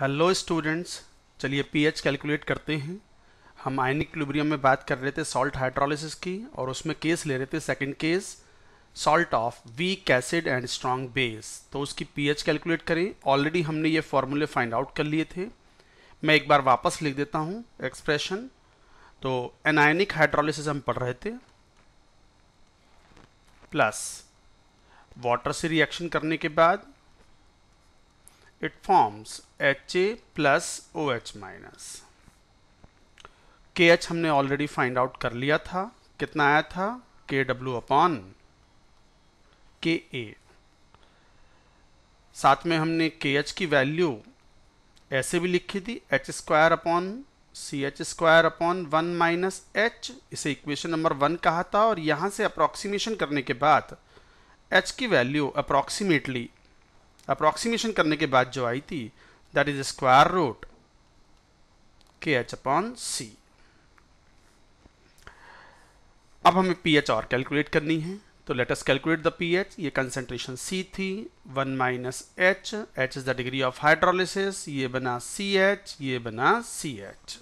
Hello students चलिए pH calculate करते हैं हम आयनिक इक्विलिब्रियम में बात कर रहे थे सॉल्ट हाइड्रोलिसिस की और उसमें केस ले रहे थे second case salt of weak acid and strong base तो उसकी पीएच कैलकुलेट करें ऑलरेडी हमने ये फॉर्मूले फाइंड आउट कर लिए थे मैं एक बार वापस लिख देता हूँ एक्सप्रेशन तो एनायनिक हाइड्रोलिसिस हम पढ़ रहे थे प्लस वाटर से रिएक्शन करने के बाद it forms HA plus OH minus. KH हमने ऑलरेडी फाइंड आउट कर लिया था कितना आया था के डब्ल्यू अपॉन के ए साथ में हमने के एच की वैल्यू ऐसे भी लिखी थी H square upon C H square upon one minus H इसे इक्वेशन नंबर वन कहा था और यहाँ से अप्रोक्सीमेशन करने के बाद एच की वैल्यू अप्रोक्सीमेटली अप्रोक्सीमेशन करने के बाद जो आई थी that is square root K H upon C अब हमें पी एच और कैलकुलेट करनी है तो let us calculate the P H ये कंसेंट्रेशन सी थी one minus H H is the degree of hydrolysis ये बना सी एच ये बना सी एच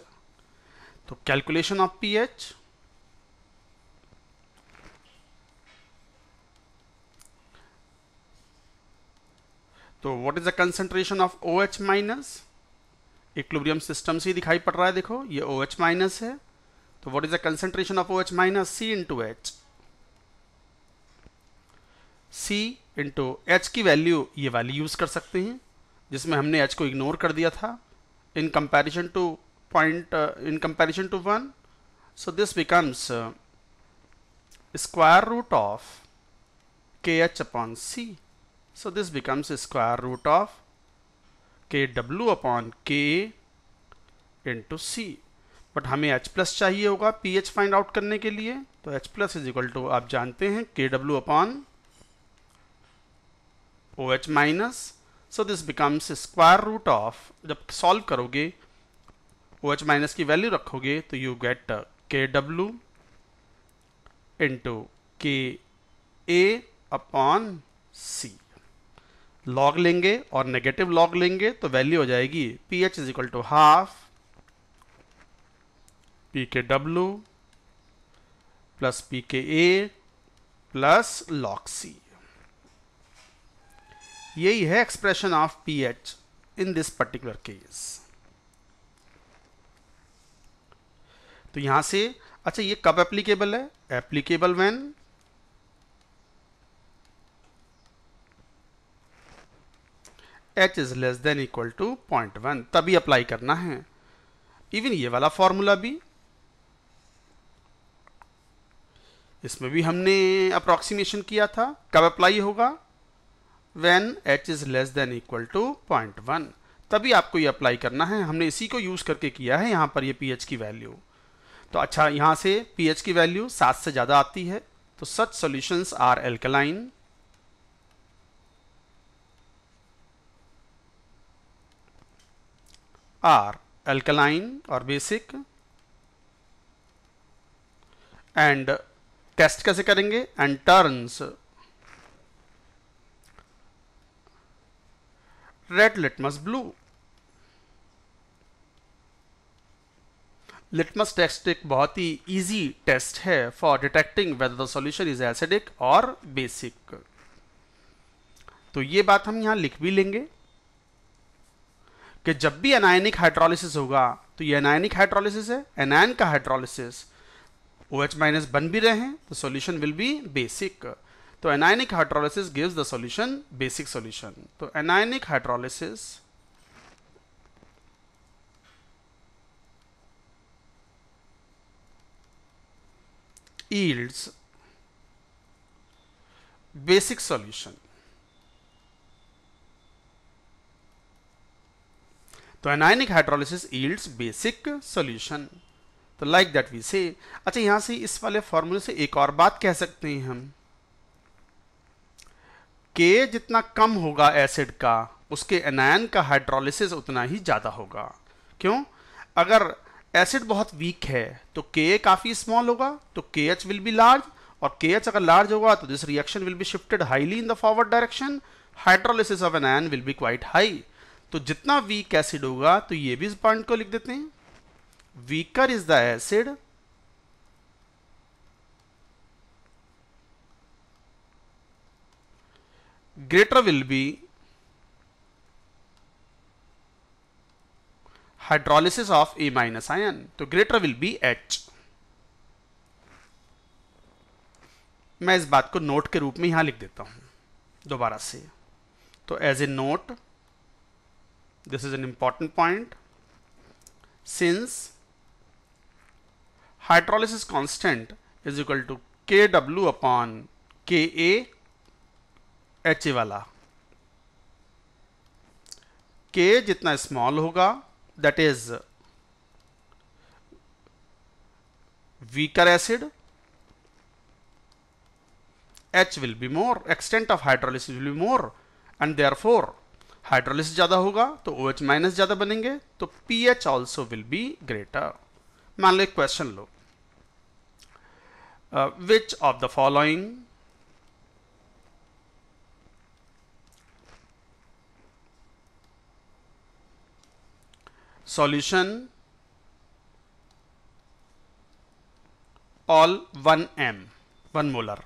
तो कैलकुलेशन ऑफ पी एच तो what is the concentration of O H minus equilibrium system से दिखाई पड़ रहा है देखो ये ओ एच माइनस है तो what is the concentration of O H minus C into H C into H की वैल्यू ये वाली यूज कर सकते हैं जिसमें हमने एच को इग्नोर कर दिया था in comparison to point in comparison to one so this becomes square root of K H upon C So this becomes square root of kw upon k into c. But हमें H plus चाहिए होगा P H find out करने के लिए तो H plus is equal to आप जानते हैं K W upon O H minus so this becomes square root of जब सॉल्व करोगे ओ एच माइनस की वैल्यू रखोगे तो you get K W into K A upon C log लेंगे और नेगेटिव लॉग लेंगे तो वैल्यू हो जाएगी P H is equal to half P K W plus P K A plus log C यही है expression of P H in this particular case तो यहां से अच्छा ये कब एप्लीकेबल है applicable when H is less than equal to point one तभी अप्लाई करना है इवन ये वाला फॉर्मूला भी इसमें भी हमने अप्रोक्सीमेशन किया था कब अप्लाई होगा when H is less than equal to point one तभी आपको ये अप्लाई करना है हमने इसी को यूज़ करके किया है यहां पर ये पीएच की वैल्यू तो अच्छा यहां से पीएच की वैल्यू सात से ज़्यादा आती है तो such solutions are alkaline are alkaline or basic and test कैसे करेंगे and turns red litmus blue litmus test एक बहुत ही easy test है for detecting whether the solution is acidic or basic तो ये बात हम यहाँ लिख भी लेंगे कि जब भी एनायनिक हाइड्रोलिसिस होगा तो ये एनायनिक हाइड्रोलिसिस है एनायन का हाइड्रोलिसिस ओ एच माइनस बन भी रहे हैं तो सोल्यूशन विल बी बेसिक तो anionic hydrolysis gives the solution basic solution तो anionic hydrolysis yields basic solution तो anionic hydrolysis yields basic solution तो लाइक दैट वी से अच्छा यहां से इस वाले फॉर्मूले से एक और बात कह सकते हैं हम के जितना कम होगा एसिड का उसके एनायन का हाइड्रोलिसिस उतना ही ज़्यादा होगा क्यों अगर एसिड बहुत वीक है तो के काफ़ी स्मॉल होगा तो K H will be large और के एच अगर लार्ज होगा तो this reaction will be shifted highly in the forward direction hydrolysis of anion will be quite high तो जितना वीक एसिड होगा तो ये भी इस पॉइंट को लिख देते हैं weaker is the acid greater will be hydrolysis of A minus ion तो ग्रेटर विल बी एच मैं इस बात को नोट के रूप में यहां लिख देता हूं दोबारा से तो as a note This is an important point since hydrolysis constant is equal to Kw upon Ka H vala, Ka jitna small hoga, that is weaker acid, H will be more, extent of hydrolysis will be more and therefore hydrolysis ज़्यादा होगा तो O OH minus ज़्यादा बनेंगे तो P H also will be greater मान लो एक question लो which of the following all one M one molar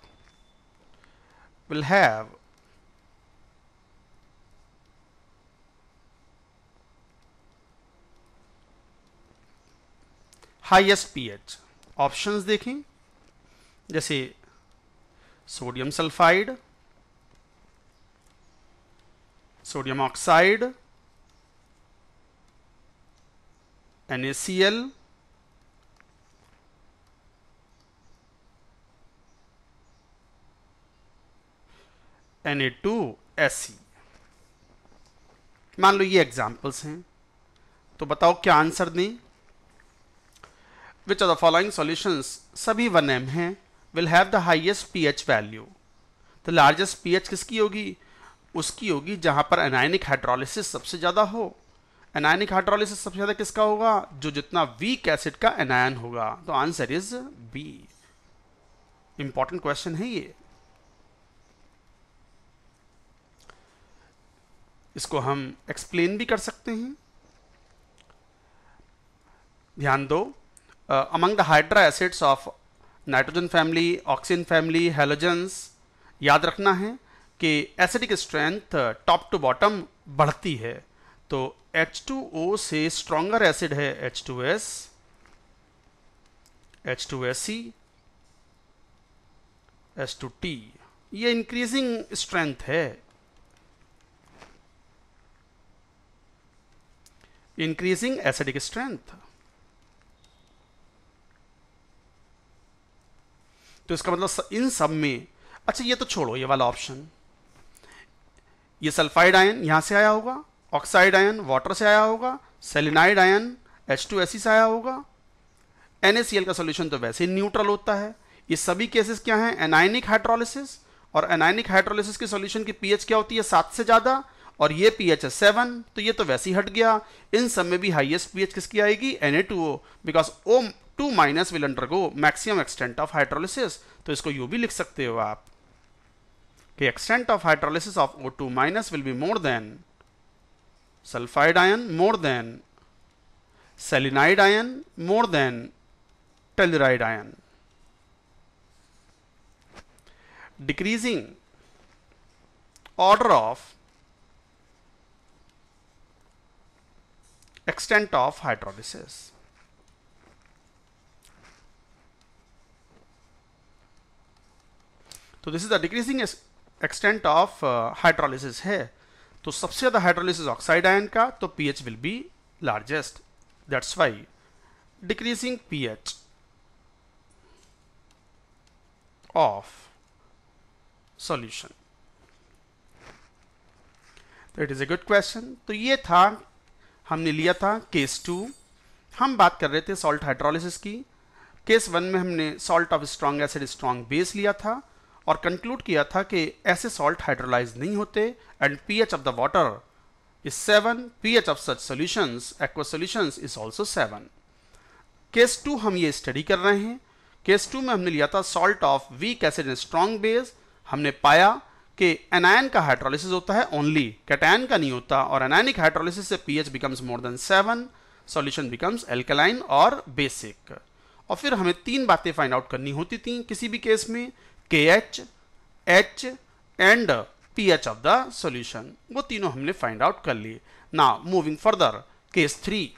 will have P pH options देखें जैसे sodium sulphide sodium oxide S C e। मान लो ये एग्जाम्पल्स हैं तो बताओ क्या आंसर दें which are the following solutions सभी विल हैं the have P H value value largest P H किसकी होगी उसकी होगी जहां पर एनायनिक हाइड्रोलिसिस सबसे ज़्यादा हो एनायनिक हाइड्रोलिसिस सबसे ज़्यादा किसका होगा जो जितना वीक एसिड का एनायन होगा तो answer is B important question है ये इसको हम एक्सप्लेन भी कर सकते हैं ध्यान दो uh, among the hydra acids of nitrogen family oxygen family halogens याद रखना है कि acidic strength top to bottom बढ़ती है तो H2O से स्ट्रॉन्गर एसिड है H2S, H2SC, H2T ये इंक्रीजिंग स्ट्रेंथ है इंक्रीजिंग एसिडिक स्ट्रेंथ तो इसका मतलब इन सब में अच्छा ये तो छोड़ो ये वाला ऑप्शन ये सल्फाइड आयन यहाँ से आया होगा ऑक्साइड आयन वाटर से आया होगा सेलिनाइड आयन एच टू से आया होगा एन का सोल्यूशन तो वैसे ही न्यूट्रल होता है ये सभी केसेस क्या हैं एनाइनिक हाइड्रोलिसिस और एनाइनिक हाइड्रोलिसिस के सॉल्यूशन की पीएच क्या होती है सात से ज़्यादा और ये पीएच है सेवन तो ये तो वैसे ही हट गया इन सब में भी हाईएस्ट पीएच किसकी आएगी N A two O because O two minus will undergo maximum extent of hydrolysis तो इसको यू भी लिख सकते हो आप कि extent of hydrolysis of O two minus will be more than sulphide ion more than selenide ion more than telluride ion decreasing order of extent of hydrolysis तो this is the decreasing extent of hydrolysis है तो सबसे ज़्यादा hydrolysis oxide ion का तो pH will be largest that's why decreasing pH of solution तो it is a good question तो ये था हमने लिया था केस टू हम बात कर रहे थे सॉल्ट हाइड्रोलिसिस की केस वन में हमने salt of strong acid strong base लिया था और कंक्लूड किया था कि ऐसे सॉल्ट हाइड्रोलाइज नहीं होते and pH of the water is 7 pH of such solutions aqua solutions is also seven case two हम ये स्टडी कर रहे हैं केस टू में हमने लिया था salt of weak acid in strong base हमने पाया कि एनायन का हाइड्रोलिसिस होता है ओनली कैटायन का नहीं होता और एनायनिक हाइड्रोलिसिस से pH becomes more than seven solution becomes alkaline और बेसिक और फिर हमें तीन बातें फाइंड आउट करनी होती थी किसी भी केस में K H H and P H of the solution वो तीनों हमने फाइंड आउट कर लिए ना moving further case three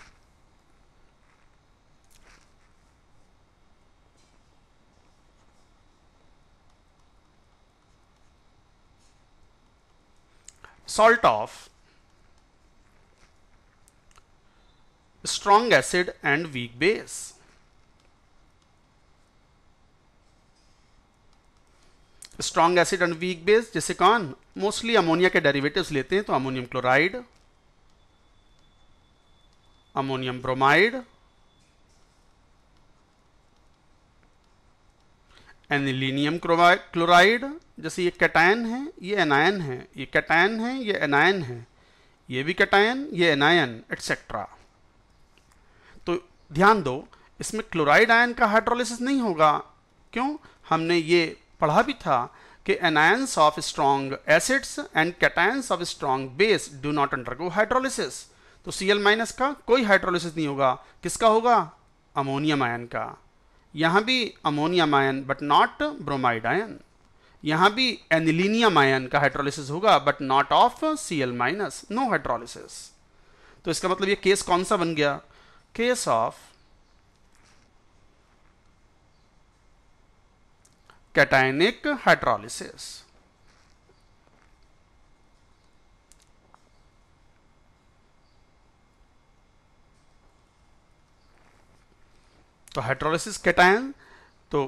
salt of strong acid and weak base strong acid and weak base जैसे कौन मोस्टली अमोनिया के डेरिवेटिव्स लेते हैं तो ammonium chloride ammonium bromide anilinium chloride जैसे ये कैटायन है ये एनायन है ये कैटायन है ये एनायन है ये भी कैटायन ये एनायन एटसेट्रा तो ध्यान दो इसमें क्लोराइड आयन का हाइड्रोलिसिस नहीं होगा क्यों हमने ये पढ़ा भी था कि anions of strong acids and cations of strong base do not undergo hydrolysis तो Cl का कोई हाइड्रोलिसिस नहीं होगा किसका होगा अमोनियम आयन का यहाँ भी ammonium ion but not bromide ion यहाँ भी एनिलीनियम आयन का हाइड्रोलिसिस होगा but not of Cl minus no hydrolysis तो इसका मतलब ये केस कौन सा बन गया केस ऑफ कैटाइनिक हाइड्रोलिसिस तो हाइड्रोलिसिस कैटाइन तो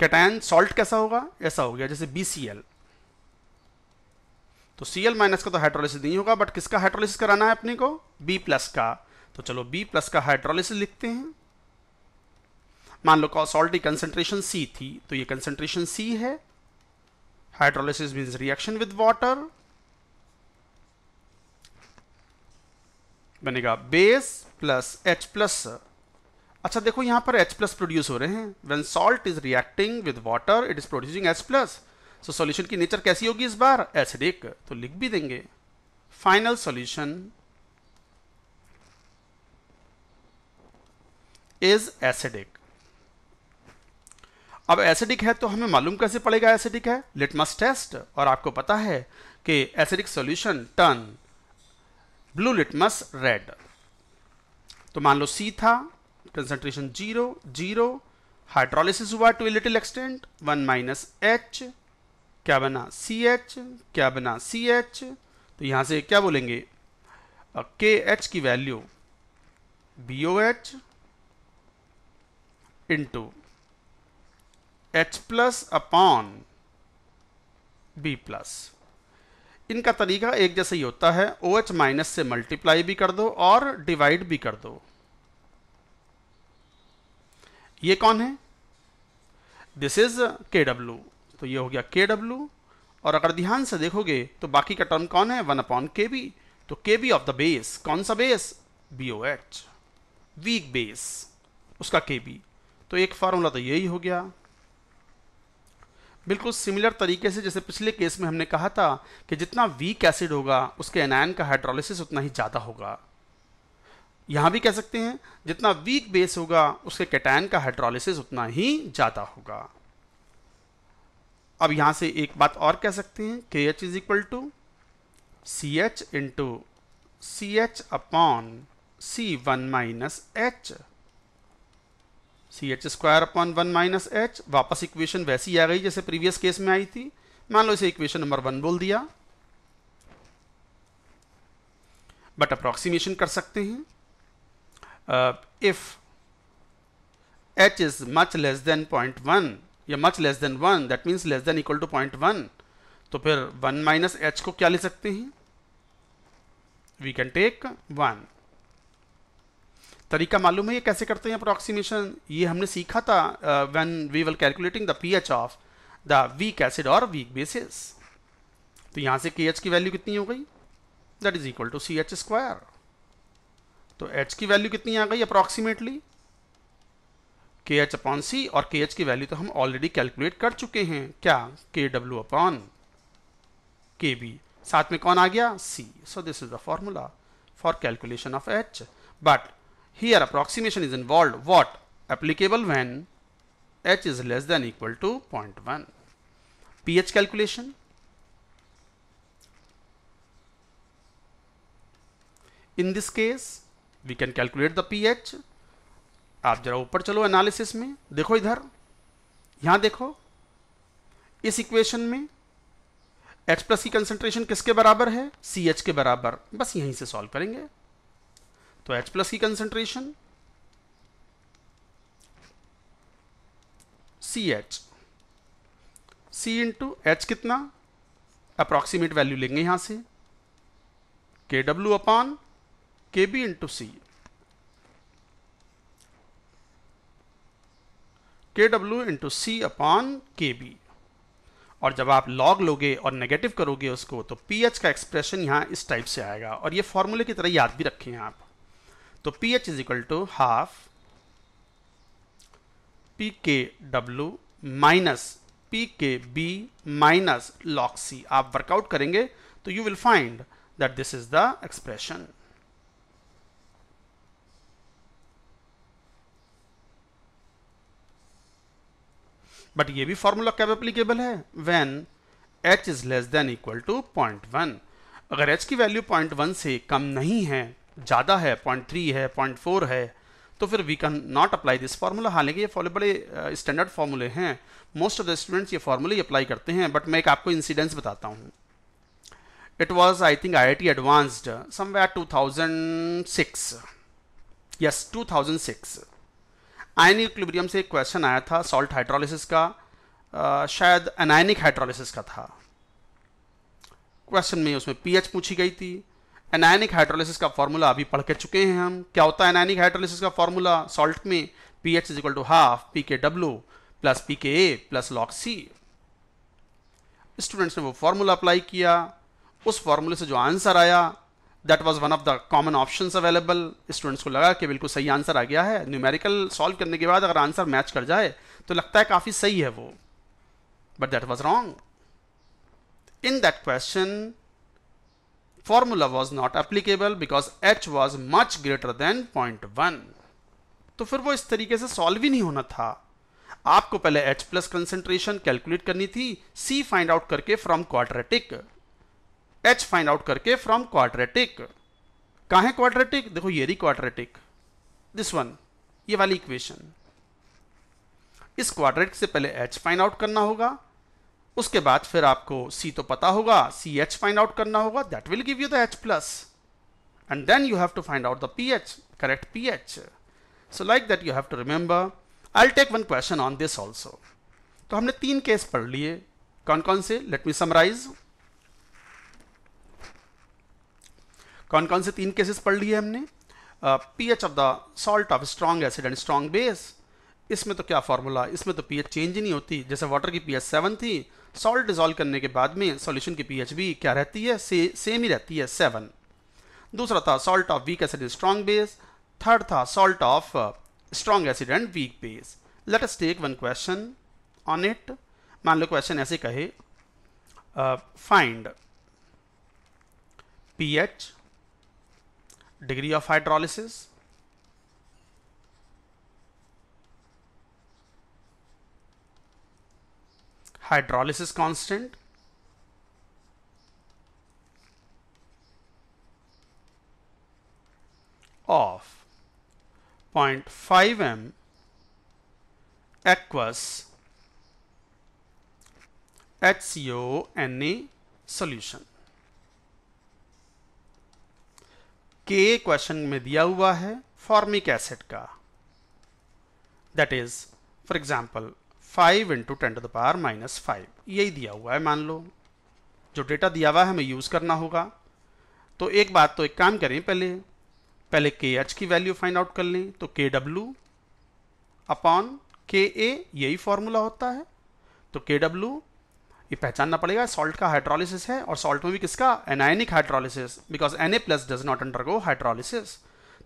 कैटाइन सॉल्ट कैसा होगा ऐसा हो गया जैसे BCl तो Cl माइनस का तो हाइड्रोलिसिस नहीं होगा बट किसका हाइड्रोलिसिस कराना है अपने को B प्लस का तो चलो B प्लस का हाइड्रोलिसिस लिखते हैं मान लो सॉल्ट की कंसेंट्रेशन सी थी तो ये कंसेंट्रेशन सी है hydrolysis means reaction with water बनेगा बेस प्लस एच प्लस अच्छा देखो यहां पर एच प्लस प्रोड्यूस हो रहे हैं when salt is reacting with water it is producing H plus so solution की नेचर कैसी होगी इस बार एसिडिक तो लिख भी देंगे फाइनल सॉल्यूशन इज एसिडिक अब एसिडिक है तो हमें मालूम कैसे पड़ेगा एसिडिक है लिटमस टेस्ट और आपको पता है कि acidic solution turn blue litmus red तो मान लो सी था कंसेंट्रेशन जीरो जीरो हाइड्रोलिसिस हुआ to little extent one minus H क्या बना सी एच क्या बना सी एच तो यहां से क्या बोलेंगे के एच की value B O H into H plus upon B plus इनका तरीका एक जैसे ही होता है ओ एच माइनस से मल्टीप्लाई भी कर दो और डिवाइड भी कर दो ये कौन है दिस इज के डब्ल्यू तो ये हो गया के डब्ल्यू और अगर ध्यान से देखोगे तो बाकी का टर्म कौन है वन अपॉन के बी तो के बी ऑफ द बेस कौन सा base B O H weak base उसका के बी तो एक फार्मूला तो यही हो गया बिल्कुल सिमिलर तरीके से जैसे पिछले केस में हमने कहा था कि जितना वीक एसिड होगा उसके एनायन का हाइड्रोलिसिस उतना ही ज़्यादा होगा यहाँ भी कह सकते हैं जितना वीक बेस होगा उसके कैटायन का हाइड्रोलिसिस उतना ही ज़्यादा होगा अब यहाँ से एक बात और कह सकते हैं K H is equal to C H into C H upon C one minus H C H square upon one minus H वापस इक्वेशन वैसी आ गई जैसे प्रीवियस केस में आई थी मान लो इसे इक्वेशन नंबर वन बोल दिया बट अप्रॉक्सीमेशन कर सकते हैं if H is much less than point one या much less than one that means less than equal to point one तो फिर वन माइनस एच को क्या ले सकते हैं वी कैन टेक वन तरीका मालूम है ये कैसे करते हैं अप्रोक्सीमेशन ये हमने सीखा था when we were calculating the H of the weak acid और वीक बेसिस तो यहाँ से के की वैल्यू कितनी हो गई that is equal to C H square तो एच की वैल्यू कितनी आ गई अप्रॉक्सीमेटली के एच अपॉन सी और के एच की वैल्यू तो हम ऑलरेडी कैलकुलेट कर चुके हैं क्या के डब्ल्यू अपॉन के बी साथ में कौन आ गया C so this is the formula for calculation of H but Here approximation is involved. What? Applicable when h is less than equal to 0.1. pH calculation. In this case, we can calculate the pH. आप जरा ऊपर चलो analysis में देखो इधर यहां देखो इस इक्वेशन में H प्लस की कंसंट्रेशन किसके बराबर है सी एच के बराबर बस यहीं से सॉल्व करेंगे तो H प्लस की concentration C H C into H कितना अप्रॉक्सीमेट वैल्यू लेंगे यहां से K W upon K B into C K W into C upon K B और जब आप लॉग लोगे और नेगेटिव करोगे उसको तो पी एच का एक्सप्रेशन यहां इस टाइप से आएगा और ये फॉर्मूले की तरह याद भी रखें आप तो P H is equal to half P K W minus P K B minus log C आप वर्कआउट करेंगे तो you will find that this is the expression but ये भी फॉर्मूला कैब एप्लीकेबल है when H is less than equal to point one अगर H की value point one से कम नहीं है ज़्यादा है पॉइंट थ्री है पॉइंट फोर है तो फिर we can not apply this formula हालांकि ये फॉलो बड़े स्टैंडर्ड फार्मूले हैं मोस्ट ऑफ द स्टूडेंट्स ये फार्मूले अप्लाई करते हैं बट मैं एक आपको इंसिडेंस बताता हूँ it was I think I I T advanced some way thousand six yes two thousand six से एक क्वेश्चन आया था सॉल्ट हाइड्रोलिसिस का आ, शायद एनायनिक हाइड्रोलिसिस का था क्वेश्चन में उसमें पीएच पूछी गई थी एनायनिक हाइड्रोलिसिस का फॉर्मूला अभी पढ़ के चुके हैं हम क्या होता है एनायनिक हाइड्रोलिसिस का फॉर्मूला सॉल्ट में P H is equal to half P K W plus P K A plus log C students ने वो फॉर्मूला अप्लाई किया उस फॉर्मूले से जो आंसर आया that was one of the common options available students को लगा कि बिल्कुल सही आंसर आ गया है न्यूमेरिकल सॉल्व करने के बाद अगर आंसर मैच कर जाए तो लगता है काफ़ी सही है वो but that was wrong in that question formula was not applicable because h was much greater than 0.1 तो फिर वो इस तरीके से सॉल्व ही नहीं होना था आपको पहले H प्लस कंसेंट्रेशन कैलकुलेट करनी थी C फाइंड आउट करके from quadratic H find out करके फ्रॉम क्वाड्रेटिक है क्वाड्रेटिक देखो ये रही क्वाड्रेटिक दिस वन ये वाली इक्वेशन इस क्वाड्रेटिक से पहले H फाइंड आउट करना होगा उसके बाद फिर आपको सी तो पता होगा सी एच फाइंड आउट करना होगा that will give you the H plus you have to find out find H correct pH, correct pH. So like that you have to remember. I'll take one question on this also तो हमने तीन case पढ़ लिए कौन कौन से let me summarise कौन कौन से तीन केसेस पढ़ लिए हमने P H of the salt of strong acid and strong base इसमें तो क्या फॉर्मूला इसमें तो पीएच चेंज ही नहीं होती जैसे वाटर की पीएच सेवन थी सॉल्ट डिजॉल्व करने के बाद में सॉल्यूशन की पीएच भी क्या रहती है से, सेम ही रहती है सेवन दूसरा था salt of weak acid strong base third था salt of strong acid and weak base let us take one question on it मान लो क्वेश्चन ऐसे कहे find pH degree of hydrolysis hydrolysis constant of 0.5 m aqueous HCONa solution. K question में दिया हुआ है formic acid का that is for example five into ten to the power minus five यही दिया हुआ है मान लो जो डेटा दिया हुआ है हमें यूज़ करना होगा तो एक बात तो एक काम करें पहले पहले के एच की वैल्यू फाइंड आउट कर लें तो के डब्ल्यू अपॉन के ए यही फॉर्मूला होता है तो के डब्ल्यू ये पहचानना पड़ेगा सॉल्ट का हाइड्रोलिसिस है और सॉल्ट में भी किसका anionic hydrolysis because N A plus does not under go hydrolysis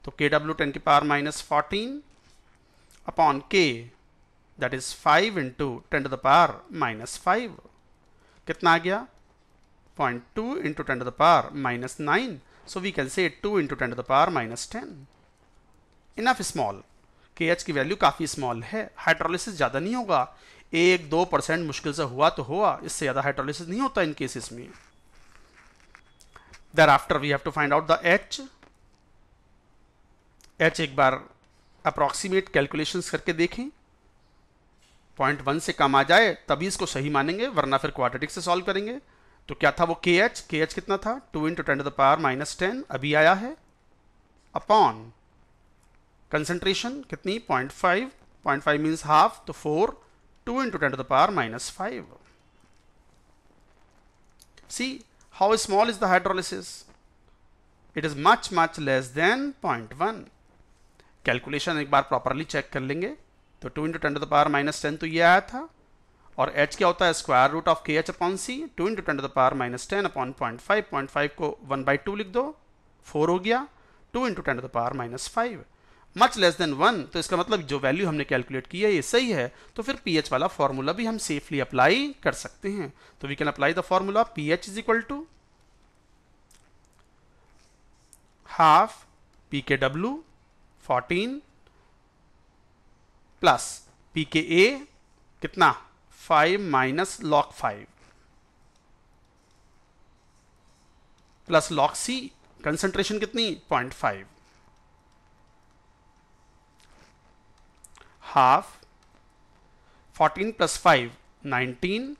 तो के डब्ल्यू टेन की power minus fourteen upon K that is five into ten to the power minus five कितना आ गया point two into ten to the power minus nine so we can say two into ten to the power minus ten enough small K H की value काफ़ी small है hydrolysis ज़्यादा नहीं होगा एक दो परसेंट मुश्किल से हुआ तो हुआ इससे ज़्यादा हाइड्रोलिसिस नहीं होता इन केसेस में there after we have to find out the H H एक बार अप्रॉक्सीमेट कैलकुलेशंस करके देखें पॉइंट वन से कम आ जाए तभी इसको सही मानेंगे वरना फिर क्वाड्रेटिक से सॉल्व करेंगे तो क्या था वो के एच के एच कितना था two into ten to the power minus ten अभी आया है अपॉन कंसेंट्रेशन कितनी point five point five means half तो four two into ten to the power minus five how small is the hydrolysis it is much much less than point one calculation एक बार properly check कर लेंगे तो two into ten to the power minus ten तो ये आया था और h क्या होता है square root of K H upon C two into ten to the power minus ten upon point five point five को वन बाई टू लिख दो फोर हो गया two into ten to the power minus five much less than one तो इसका मतलब जो value हमने कैलकुलेट किया है ये सही है तो फिर पी एच वाला फॉर्मूला भी हम सेफली अप्लाई कर सकते हैं तो we can apply the formula P H is equal to half P K W fourteen plus P K A कितना five minus log five plus log C concentration कितनी point five half fourteen plus five nineteen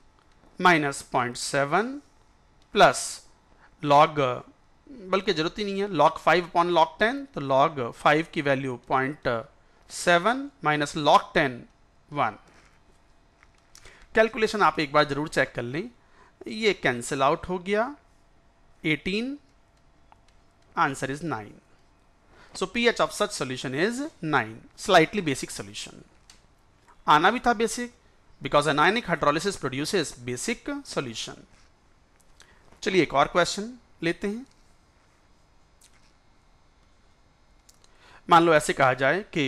minus point seven plus log बल्कि जरूरत ही नहीं है log five upon log ten तो log five की value point seven minus log ten one calculation आप एक बार ज़रूर चेक कर लें ये कैंसिल आउट हो गया eighteen answer is nine so P H of such solution is nine slightly basic solution आना भी था basic because anionic hydrolysis produces basic solution चलिए एक और क्वेश्चन लेते हैं मान लो ऐसे कहा जाए कि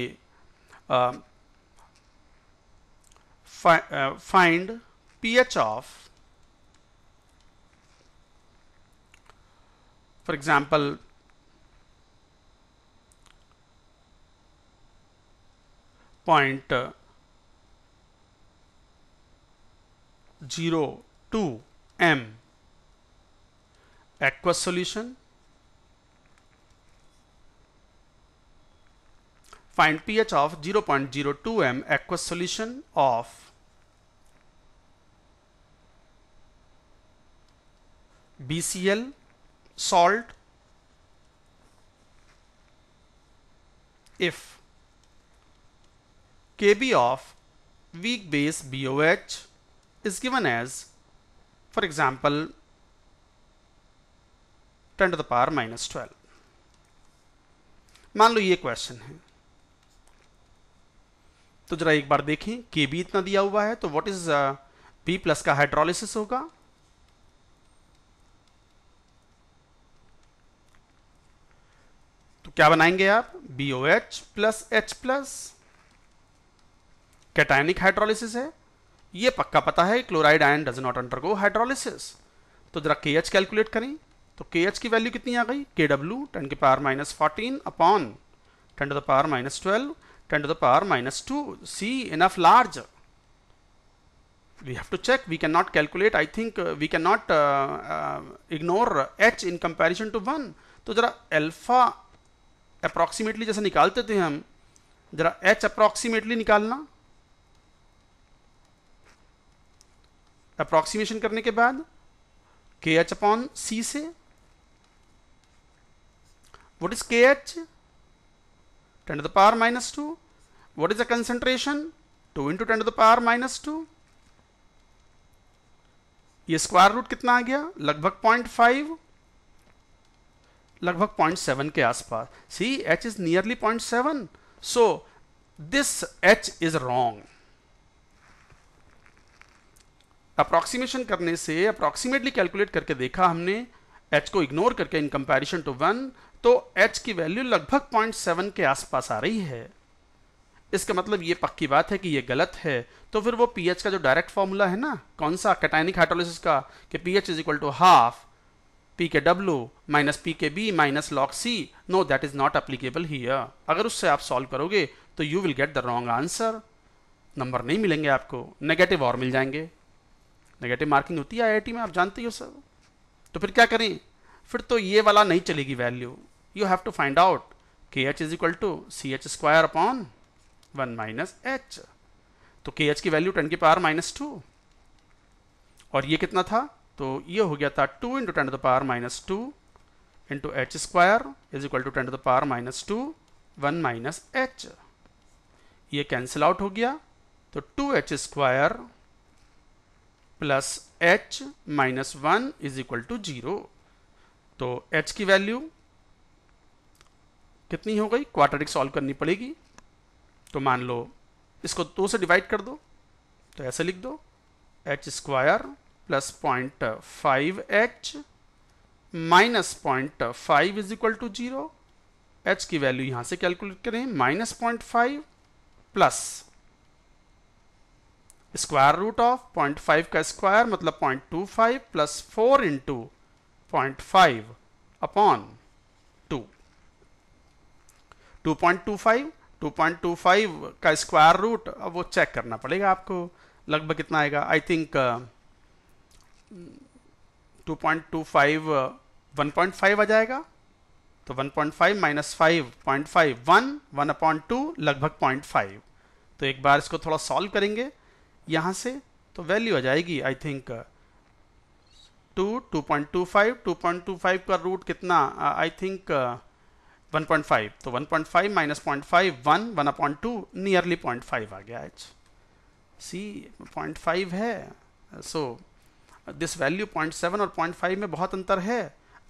fi uh, find pH of for example point uh, 0 2 m aqueous solution Find pH of 0.02 m aqueous solution of BCl salt if Kb of weak base BOH is given as for example 10 to the power minus 12 मान लो ये question है तो जरा एक बार देखें के B इतना दिया हुआ है तो व्हाट इज बी प्लस का हाइड्रोलिसिस होगा तो क्या बनाएंगे आप B O H plus H plus cationic hydrolysis है ये पक्का पता है chloride ion does not under go hydrolysis तो जरा के एच कैलकुलेट करें तो के एच की वैल्यू कितनी आ गई के डब्ल्यू टेन के power minus fourteen upon ten to the power minus twelve 10 to the power minus 2 see enough large we have to check we cannot calculate i think uh, we cannot uh, uh, ignore h in comparison to 1 तो जरा alpha approximately जैसे निकालते थे हम जरा h approximately निकालना approximation करने के बाद के एच अपॉन सी से what is K H 10 to the power minus 2. What is the concentration? 2 into 10 to the power minus 2. ये स्क्वायर रूट कितना आ गया लगभग 0.5 लगभग 0.7 के आसपास C H is nearly 0.7 so this H is wrong approximation करने से अप्रोक्सीमेटली कैलकुलेट करके देखा हमने एच को इग्नोर करके इन कंपैरिजन टू वन तो एच की वैल्यू लगभग पॉइंट सेवन के आसपास आ रही है इसका मतलब ये पक्की बात है कि ये गलत है तो फिर वो पीएच का जो डायरेक्ट फॉर्मूला है ना कौन सा कैटाइनिक हाइड्रोलिसिस का कि pH is equal to half P K W minus P K B minus log C no that is not applicable ही अगर उससे आप सॉल्व करोगे तो you will get the wrong answer number नहीं मिलेंगे आपको नेगेटिव और मिल जाएंगे नेगेटिव मार्किंग होती है टी में आप जानते हो सर तो फिर क्या करें फिर तो ये वाला नहीं चलेगी value you have to find out K H is equal to C H square upon one minus H तो के एच की वैल्यू टेन की पावर माइनस टू और ये कितना था तो ये हो गया था two into ten the power minus two into H square is equal to ten the power minus two one minus H ये कैंसिल आउट हो गया तो two H square plus H minus one is equal to zero तो H की value कितनी हो गई क्वाटरिक solve करनी पड़ेगी तो मान लो इसको दो से डिवाइड कर दो तो ऐसे लिख दो H square plus point five H minus point five is equal to zero H की वैल्यू यहाँ से कैलकुलेट करें minus point five plus square root of point five का स्क्वायर मतलब point two five plus four into point five upon two two point two five two point two five का square root अब वो check करना पड़ेगा आपको लगभग कितना आएगा I think uh, to point two five uh, one point five आ जाएगा तो one point five minus five point five one one upon two लगभग पॉइंट फाइव तो एक बार इसको थोड़ा सॉल्व करेंगे यहाँ से तो वैल्यू आ जाएगी I think two two point two five two point two five का रूट कितना I think one point five तो one point five minus point five one one two nearly point five आ गया एच सी पॉइंट फाइव है so this value point seven और point five में बहुत अंतर है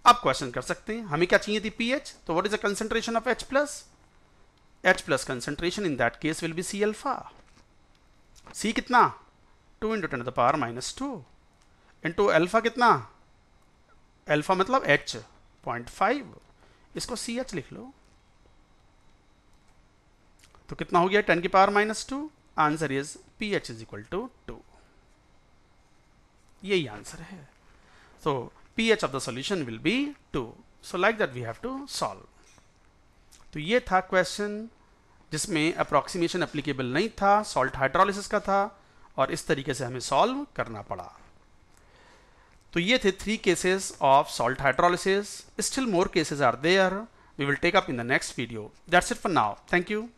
आप क्वेश्चन कर सकते हैं हमें क्या चाहिए थी पी एच तो what is the concentration of H plus H plus concentration in that case will be C alpha C कितना two into ten the power minus two into alpha कितना एल्फा मतलब एच पॉइंट फाइव इसको C H लिख लो तो कितना हो गया ten की power minus two answer is P H is equal to two यही आंसर है so P H of the solution will be two so like that we have to solve तो ये था क्वेश्चन जिसमें अप्रोक्सीमेशन अप्लीकेबल नहीं था salt hydrolysis का था और इस तरीके से हमें सॉल्व करना पड़ा तो ये थे three cases of salt hydrolysis still more cases are there we will take up in the next video that's it for now thank you